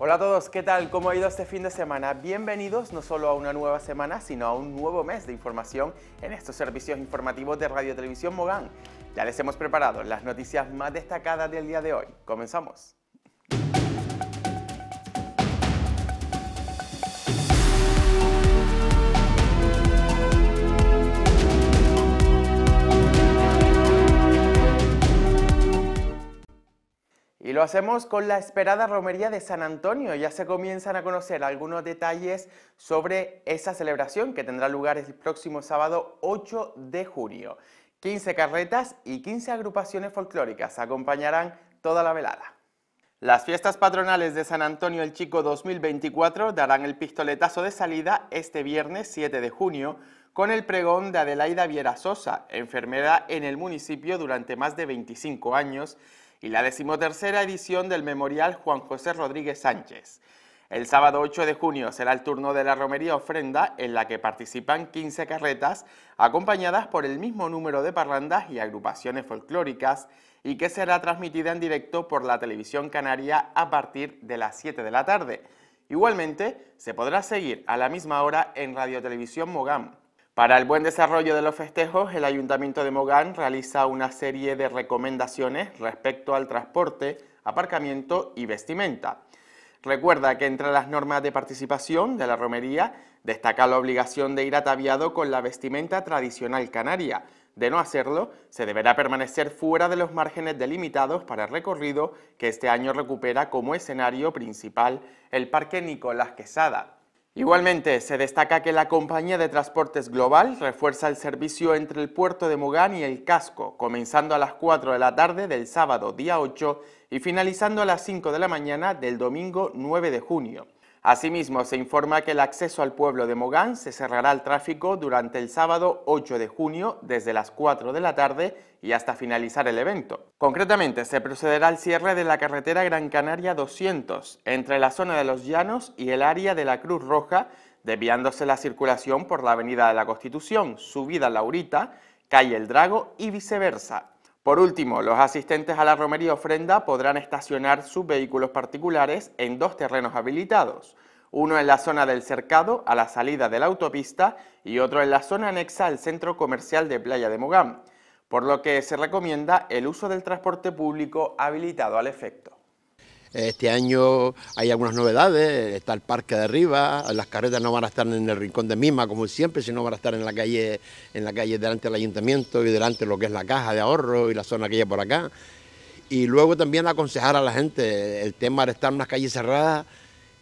Hola a todos, ¿qué tal? ¿Cómo ha ido este fin de semana? Bienvenidos no solo a una nueva semana, sino a un nuevo mes de información en estos servicios informativos de Radio Televisión Mogán. Ya les hemos preparado las noticias más destacadas del día de hoy. Comenzamos. Y lo hacemos con la esperada romería de San Antonio. Ya se comienzan a conocer algunos detalles sobre esa celebración que tendrá lugar el próximo sábado 8 de junio. 15 carretas y 15 agrupaciones folclóricas acompañarán toda la velada. Las fiestas patronales de San Antonio el Chico 2024 darán el pistoletazo de salida este viernes 7 de junio con el pregón de Adelaida Viera Sosa, enfermera en el municipio durante más de 25 años, y la decimotercera edición del Memorial Juan José Rodríguez Sánchez. El sábado 8 de junio será el turno de la romería ofrenda en la que participan 15 carretas acompañadas por el mismo número de parrandas y agrupaciones folclóricas y que será transmitida en directo por la televisión canaria a partir de las 7 de la tarde. Igualmente, se podrá seguir a la misma hora en Radio Televisión Mogam. Para el buen desarrollo de los festejos, el Ayuntamiento de Mogán realiza una serie de recomendaciones respecto al transporte, aparcamiento y vestimenta. Recuerda que entre las normas de participación de la romería destaca la obligación de ir ataviado con la vestimenta tradicional canaria. De no hacerlo, se deberá permanecer fuera de los márgenes delimitados para el recorrido que este año recupera como escenario principal el Parque Nicolás Quesada. Igualmente, se destaca que la compañía de transportes global refuerza el servicio entre el puerto de Mogán y el casco, comenzando a las 4 de la tarde del sábado día 8 y finalizando a las 5 de la mañana del domingo 9 de junio. Asimismo, se informa que el acceso al pueblo de Mogán se cerrará al tráfico durante el sábado 8 de junio desde las 4 de la tarde y hasta finalizar el evento. Concretamente, se procederá al cierre de la carretera Gran Canaria 200 entre la zona de los Llanos y el área de la Cruz Roja, desviándose la circulación por la Avenida de la Constitución, subida Laurita, calle El Drago y viceversa. Por último, los asistentes a la romería ofrenda podrán estacionar sus vehículos particulares en dos terrenos habilitados, uno en la zona del cercado a la salida de la autopista y otro en la zona anexa al centro comercial de Playa de Mogán, por lo que se recomienda el uso del transporte público habilitado al efecto. Este año hay algunas novedades, está el parque de arriba, las carretas no van a estar en el rincón de Mima como siempre, sino van a estar en la calle, en la calle delante del ayuntamiento y delante de lo que es la caja de ahorro y la zona que hay por acá. Y luego también aconsejar a la gente el tema de estar en unas calles cerradas,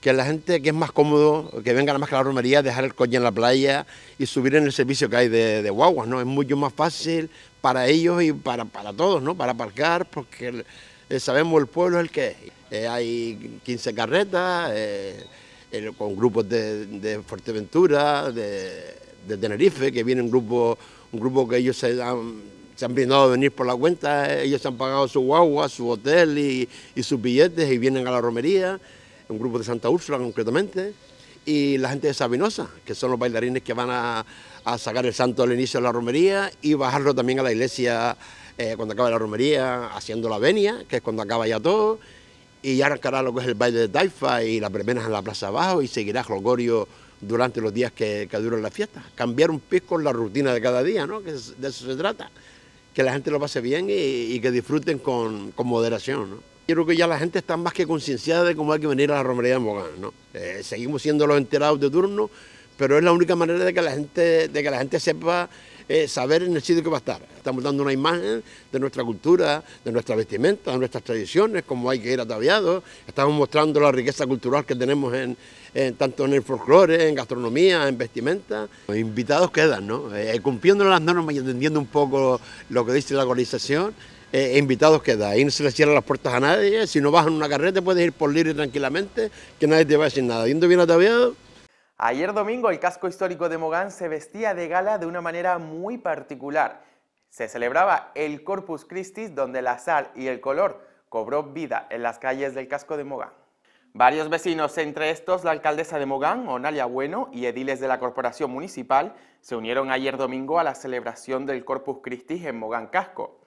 que la gente que es más cómodo, que venga nada más que a la romería, dejar el coche en la playa y subir en el servicio que hay de, guaguas, ¿no? Es mucho más fácil para ellos y para, para todos, ¿no? Para aparcar, porque eh, sabemos el pueblo es el que es. Eh, hay 15 carretas eh, con grupos de, Fuerteventura, de, Tenerife, que vienen un grupo, un grupo que ellos se han, brindado a venir por la cuenta, eh, ellos se han pagado su guagua, su hotel y, sus billetes y vienen a la romería, un grupo de Santa Úrsula concretamente, y la gente de Sabinosa, que son los bailarines que van a, sacar el santo al inicio de la romería y bajarlo también a la iglesia cuando acaba la romería, haciendo la venia, que es cuando acaba ya todo, y ya arrancará lo que es el baile de Taifa y las verbenas en la Plaza Abajo y seguirá Jolgorio durante los días que, que duran las fiestas. Cambiar un en la rutina de cada día, ¿no? Que de eso se trata. Que la gente lo pase bien y, que disfruten con, moderación, ¿no? creo que ya la gente está más que concienciada de cómo hay que venir a la romería de Mogán, ¿no? Eh, seguimos siendo los enterados de turno, pero es la única manera de que la gente, de que la gente sepa eh, saber en el sitio que va a estar. Estamos dando una imagen de nuestra cultura, de nuestra vestimenta, de nuestras tradiciones, cómo hay que ir ataviado. Estamos mostrando la riqueza cultural que tenemos en, en tanto en el folclore, en gastronomía, en vestimenta. Los invitados quedan, ¿no? Eh, eh, cumpliendo las normas y entendiendo un poco lo que dice la organización. invitados quedan... Ahí no se les cierran las puertas a nadie. Si no bajan una carreta puedes ir por libre tranquilamente, que nadie te va a decir nada. Yendo bien ataviado, Ayer domingo el casco histórico de Mogán se vestía de gala de una manera muy particular. Se celebraba el Corpus Christi donde la sal y el color cobró vida en las calles del casco de Mogán. Varios vecinos, entre estos la alcaldesa de Mogán, Onalia Bueno, y ediles de la corporación municipal, se unieron ayer domingo a la celebración del Corpus Christi en Mogán Casco.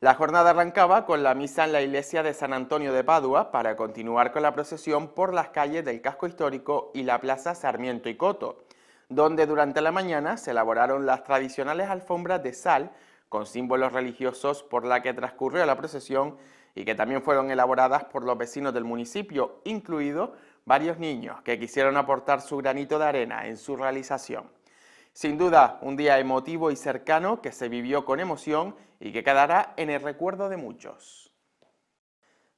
La jornada arrancaba con la misa en la iglesia de San Antonio de Padua para continuar con la procesión por las calles del casco histórico y la plaza Sarmiento y Coto, donde durante la mañana se elaboraron las tradicionales alfombras de sal con símbolos religiosos por la que transcurrió la procesión y que también fueron elaboradas por los vecinos del municipio, incluidos varios niños que quisieron aportar su granito de arena en su realización. Sin duda, un día emotivo y cercano que se vivió con emoción y que quedará en el recuerdo de muchos.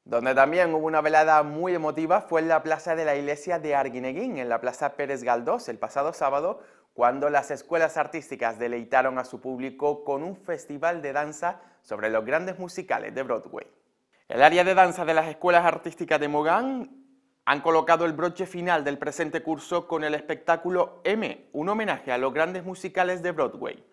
Donde también hubo una velada muy emotiva fue en la plaza de la iglesia de Arguineguín, en la plaza Pérez Galdós, el pasado sábado, cuando las escuelas artísticas deleitaron a su público con un festival de danza sobre los grandes musicales de Broadway. El área de danza de las escuelas artísticas de Mogán han colocado el broche final del presente curso con el espectáculo M, un homenaje a los grandes musicales de Broadway.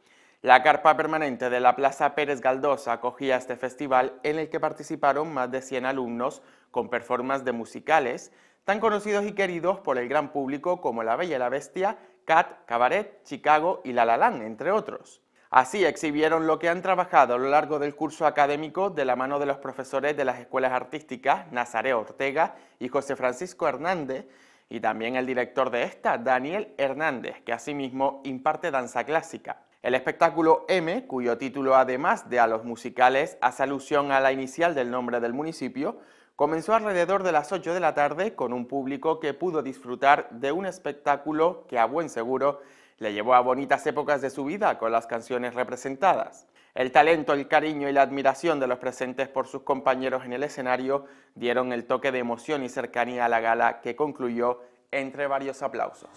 La carpa permanente de la Plaza Pérez Galdosa acogía este festival en el que participaron más de 100 alumnos con performances de musicales, tan conocidos y queridos por el gran público como La Bella y la Bestia, Cat, Cabaret, Chicago y La La Land, entre otros. Así exhibieron lo que han trabajado a lo largo del curso académico de la mano de los profesores de las escuelas artísticas ...Nazareo Ortega y José Francisco Hernández y también el director de esta, Daniel Hernández, que asimismo imparte danza clásica. El espectáculo M, cuyo título además de a los musicales hace alusión a la inicial del nombre del municipio, comenzó alrededor de las 8 de la tarde con un público que pudo disfrutar de un espectáculo que a buen seguro le llevó a bonitas épocas de su vida con las canciones representadas. El talento, el cariño y la admiración de los presentes por sus compañeros en el escenario dieron el toque de emoción y cercanía a la gala que concluyó entre varios aplausos.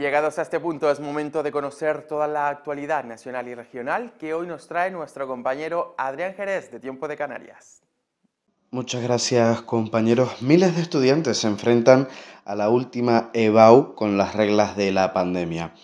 llegados a este punto es momento de conocer toda la actualidad nacional y regional que hoy nos trae nuestro compañero Adrián Jerez de Tiempo de Canarias. Muchas gracias compañeros. Miles de estudiantes se enfrentan a la última EBAU con las reglas de la pandemia.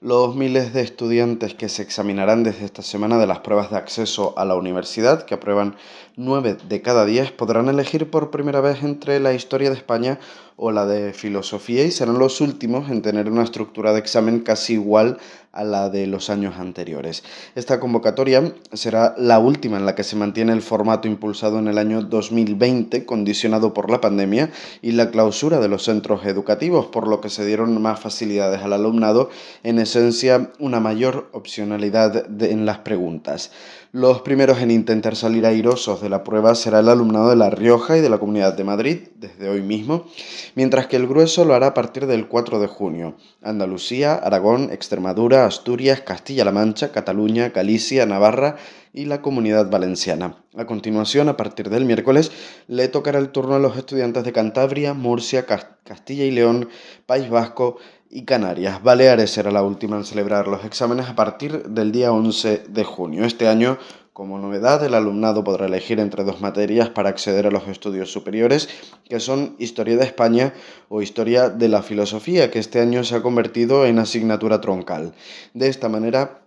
Los miles de estudiantes que se examinarán desde esta semana de las pruebas de acceso a la universidad, que aprueban nueve de cada 10, podrán elegir por primera vez entre la historia de España o la de filosofía y serán los últimos en tener una estructura de examen casi igual a la de los años anteriores. Esta convocatoria será la última en la que se mantiene el formato impulsado en el año 2020, condicionado por la pandemia y la clausura de los centros educativos, por lo que se dieron más facilidades al alumnado, en esencia una mayor opcionalidad en las preguntas. Los primeros en intentar salir airosos de la prueba será el alumnado de La Rioja y de la Comunidad de Madrid, desde hoy mismo, mientras que el grueso lo hará a partir del 4 de junio. Andalucía, Aragón, Extremadura, Asturias, Castilla-La Mancha, Cataluña, Galicia, Navarra y la Comunidad Valenciana. A continuación, a partir del miércoles, le tocará el turno a los estudiantes de Cantabria, Murcia, Castilla y León, País Vasco, y Canarias. Baleares será la última en celebrar los exámenes a partir del día 11 de junio. Este año, como novedad, el alumnado podrá elegir entre dos materias para acceder a los estudios superiores, que son Historia de España o Historia de la Filosofía, que este año se ha convertido en asignatura troncal. De esta manera,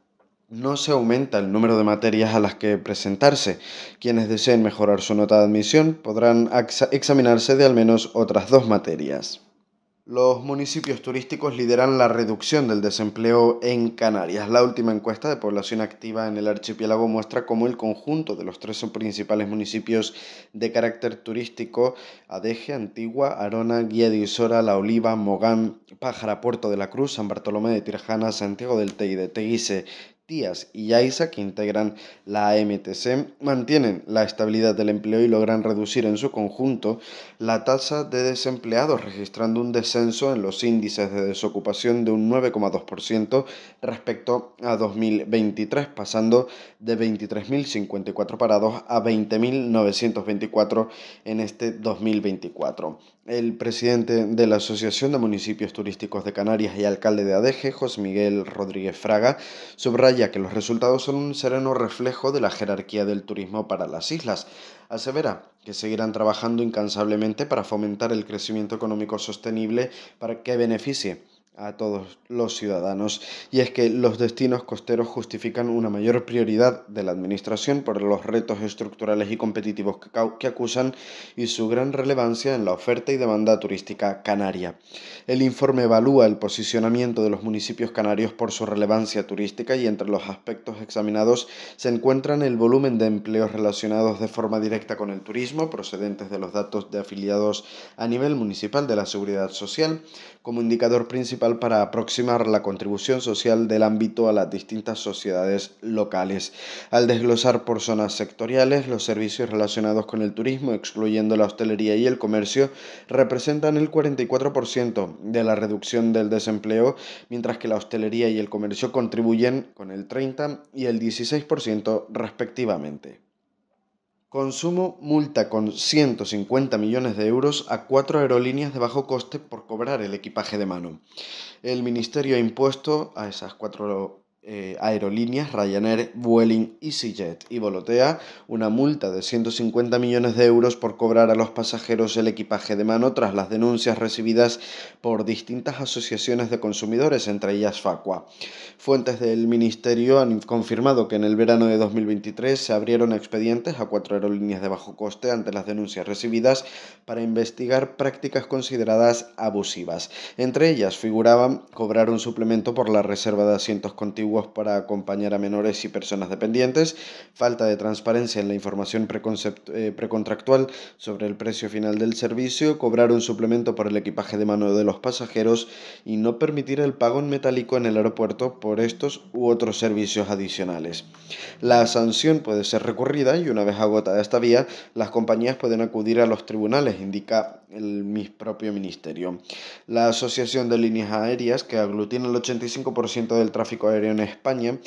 no se aumenta el número de materias a las que presentarse. Quienes deseen mejorar su nota de admisión podrán examinarse de al menos otras dos materias. Los municipios turísticos lideran la reducción del desempleo en Canarias. La última encuesta de población activa en el archipiélago muestra cómo el conjunto de los tres principales municipios de carácter turístico, Adeje, Antigua, Arona, Guía de Isora, La Oliva, Mogán, Pájara, Puerto de la Cruz, San Bartolomé de Tirjana, Santiago del Teide, Teguise, Díaz y Aiza, que integran la AMTC, mantienen la estabilidad del empleo y logran reducir en su conjunto la tasa de desempleados, registrando un descenso en los índices de desocupación de un 9,2% respecto a 2023, pasando de 23.054 parados a 20.924 en este 2024. El presidente de la Asociación de Municipios Turísticos de Canarias y alcalde de ADEGE, José Miguel Rodríguez Fraga, subraya ya que los resultados son un sereno reflejo de la jerarquía del turismo para las islas. Asevera que seguirán trabajando incansablemente para fomentar el crecimiento económico sostenible para que beneficie a todos los ciudadanos, y es que los destinos costeros justifican una mayor prioridad de la Administración por los retos estructurales y competitivos que acusan y su gran relevancia en la oferta y demanda turística canaria. El informe evalúa el posicionamiento de los municipios canarios por su relevancia turística y entre los aspectos examinados se encuentran el volumen de empleos relacionados de forma directa con el turismo, procedentes de los datos de afiliados a nivel municipal de la Seguridad Social, como indicador principal para aproximar la contribución social del ámbito a las distintas sociedades locales. Al desglosar por zonas sectoriales, los servicios relacionados con el turismo, excluyendo la hostelería y el comercio, representan el 44% de la reducción del desempleo, mientras que la hostelería y el comercio contribuyen con el 30 y el 16% respectivamente. Consumo multa con 150 millones de euros a cuatro aerolíneas de bajo coste por cobrar el equipaje de mano. El Ministerio ha impuesto a esas cuatro eh, aerolíneas Ryanair, Vueling, EasyJet y Volotea una multa de 150 millones de euros por cobrar a los pasajeros el equipaje de mano tras las denuncias recibidas por distintas asociaciones de consumidores, entre ellas Facua. Fuentes del Ministerio han confirmado que en el verano de 2023 se abrieron expedientes a cuatro aerolíneas de bajo coste ante las denuncias recibidas para investigar prácticas consideradas abusivas. Entre ellas figuraban cobrar un suplemento por la reserva de asientos contiguos para acompañar a menores y personas dependientes, falta de transparencia en la información eh, precontractual sobre el precio final del servicio, cobrar un suplemento por el equipaje de mano de los pasajeros y no permitir el pago en metálico en el aeropuerto por estos u otros servicios adicionales. La sanción puede ser recurrida y una vez agotada esta vía, las compañías pueden acudir a los tribunales, indica el, mi propio ministerio. La Asociación de Líneas Aéreas, que aglutina el 85% del tráfico aéreo en España,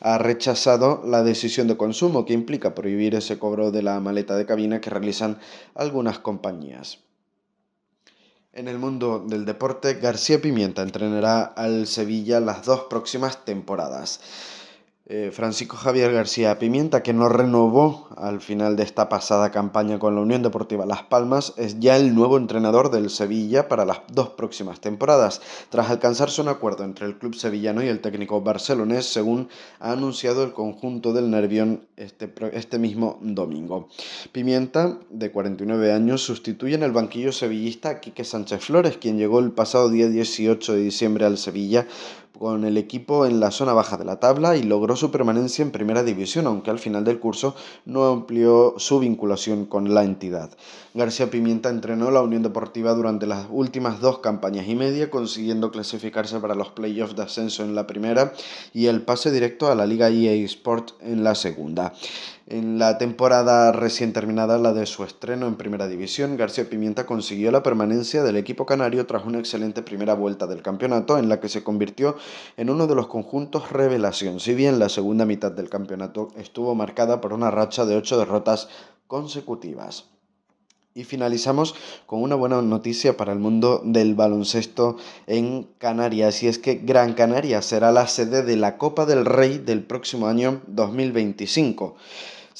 ha rechazado la decisión de consumo que implica prohibir ese cobro de la maleta de cabina que realizan algunas compañías. En el mundo del deporte, García Pimienta entrenará al Sevilla las dos próximas temporadas. Eh, Francisco Javier García Pimienta, que no renovó al final de esta pasada campaña con la Unión Deportiva Las Palmas, es ya el nuevo entrenador del Sevilla para las dos próximas temporadas, tras alcanzarse un acuerdo entre el club sevillano y el técnico barcelonés, según ha anunciado el conjunto del Nervión este, este mismo domingo. Pimienta, de 49 años, sustituye en el banquillo sevillista a Quique Sánchez Flores, quien llegó el pasado día 18 de diciembre al Sevilla con el equipo en la zona baja de la tabla y logró su permanencia en primera división, aunque al final del curso no amplió su vinculación con la entidad. García Pimienta entrenó la Unión Deportiva durante las últimas dos campañas y media, consiguiendo clasificarse para los playoffs de ascenso en la primera y el pase directo a la Liga EA Sport en la segunda. En la temporada recién terminada, la de su estreno en Primera División, García Pimienta consiguió la permanencia del equipo canario tras una excelente primera vuelta del campeonato en la que se convirtió en uno de los conjuntos revelación, si bien la segunda mitad del campeonato estuvo marcada por una racha de ocho derrotas consecutivas. Y finalizamos con una buena noticia para el mundo del baloncesto en Canarias. Y es que Gran Canaria será la sede de la Copa del Rey del próximo año 2025.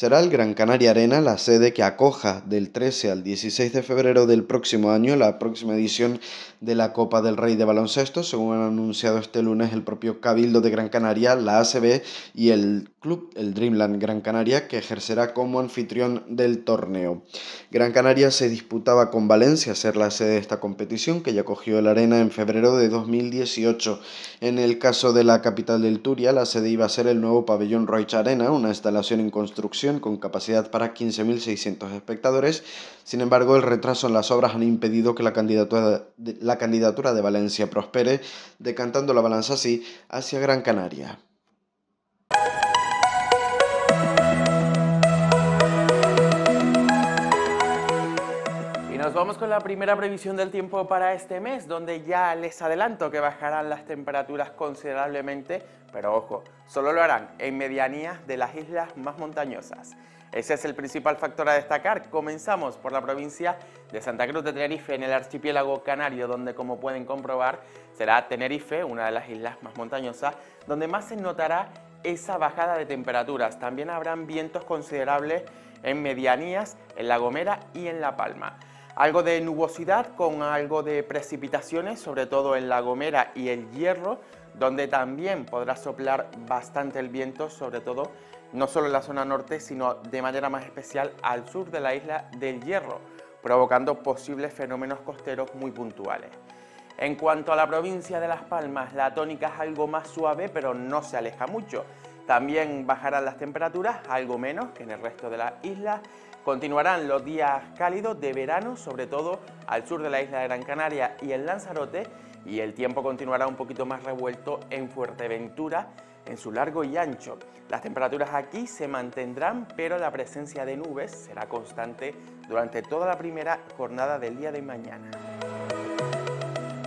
Será el Gran Canaria Arena la sede que acoja del 13 al 16 de febrero del próximo año la próxima edición de la Copa del Rey de Baloncesto, según han anunciado este lunes el propio Cabildo de Gran Canaria, la ACB y el club, el Dreamland Gran Canaria, que ejercerá como anfitrión del torneo. Gran Canaria se disputaba con Valencia ser la sede de esta competición, que ya cogió el arena en febrero de 2018. En el caso de la capital del Turia, la sede iba a ser el nuevo pabellón Roig Arena, una instalación en construcción con capacidad para 15.600 espectadores. Sin embargo, el retraso en las obras han impedido que la candidatura, de, Valencia prospere, decantando la balanza así hacia Gran Canaria. Y nos vamos con la primera previsión del tiempo para este mes, donde ya les adelanto que bajarán las temperaturas considerablemente pero ojo, solo lo harán en medianías de las islas más montañosas. Ese es el principal factor a destacar. Comenzamos por la provincia de Santa Cruz de Tenerife, en el archipiélago canario, donde como pueden comprobar será Tenerife, una de las islas más montañosas, donde más se notará esa bajada de temperaturas. También habrán vientos considerables en medianías, en La Gomera y en La Palma. Algo de nubosidad con algo de precipitaciones, sobre todo en La Gomera y el Hierro, donde también podrá soplar bastante el viento, sobre todo no solo en la zona norte, sino de manera más especial al sur de la isla del Hierro, provocando posibles fenómenos costeros muy puntuales. En cuanto a la provincia de Las Palmas, la tónica es algo más suave, pero no se aleja mucho. También bajarán las temperaturas, algo menos que en el resto de las islas. Continuarán los días cálidos de verano, sobre todo al sur de la isla de Gran Canaria y en Lanzarote, y el tiempo continuará un poquito más revuelto en Fuerteventura en su largo y ancho. Las temperaturas aquí se mantendrán, pero la presencia de nubes será constante durante toda la primera jornada del día de mañana.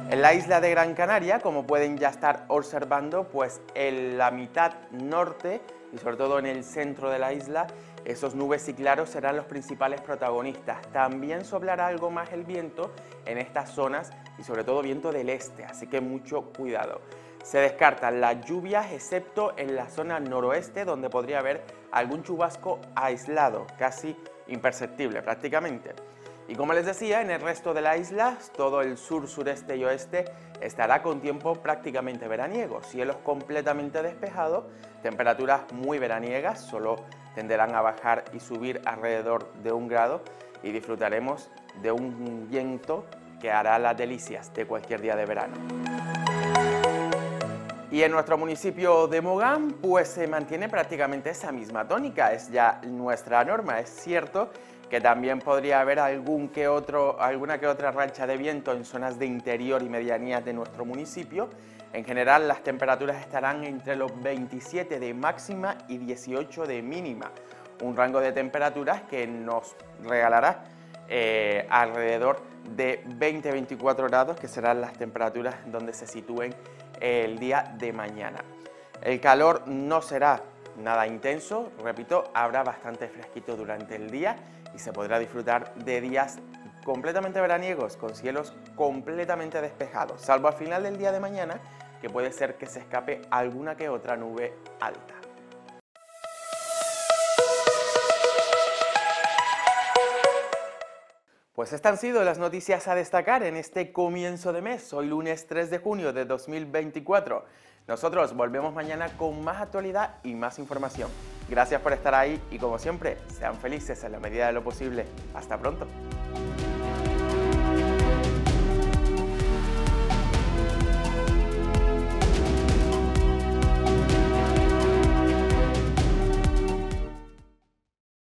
En la isla de Gran Canaria, como pueden ya estar observando, pues en la mitad norte y sobre todo en el centro de la isla, esos nubes y claros serán los principales protagonistas. También soplará algo más el viento en estas zonas y sobre todo viento del este, así que mucho cuidado. Se descartan las lluvias excepto en la zona noroeste donde podría haber algún chubasco aislado, casi imperceptible prácticamente. Y como les decía, en el resto de la isla, todo el sur, sureste y oeste estará con tiempo prácticamente veraniego, cielos completamente despejados, temperaturas muy veraniegas, solo tenderán a bajar y subir alrededor de un grado y disfrutaremos de un viento que hará las delicias de cualquier día de verano. Y en nuestro municipio de Mogán, pues se mantiene prácticamente esa misma tónica, es ya nuestra norma. Es cierto que también podría haber algún que otro, alguna que otra racha de viento en zonas de interior y medianías de nuestro municipio. En general, las temperaturas estarán entre los 27 de máxima y 18 de mínima, un rango de temperaturas que nos regalará eh, alrededor de 20-24 grados, que serán las temperaturas donde se sitúen el día de mañana. El calor no será nada intenso, repito, habrá bastante fresquito durante el día y se podrá disfrutar de días completamente veraniegos, con cielos completamente despejados, salvo al final del día de mañana, que puede ser que se escape alguna que otra nube alta. Pues estas han sido las noticias a destacar en este comienzo de mes, hoy lunes 3 de junio de 2024. Nosotros volvemos mañana con más actualidad y más información. Gracias por estar ahí y como siempre, sean felices en la medida de lo posible. Hasta pronto.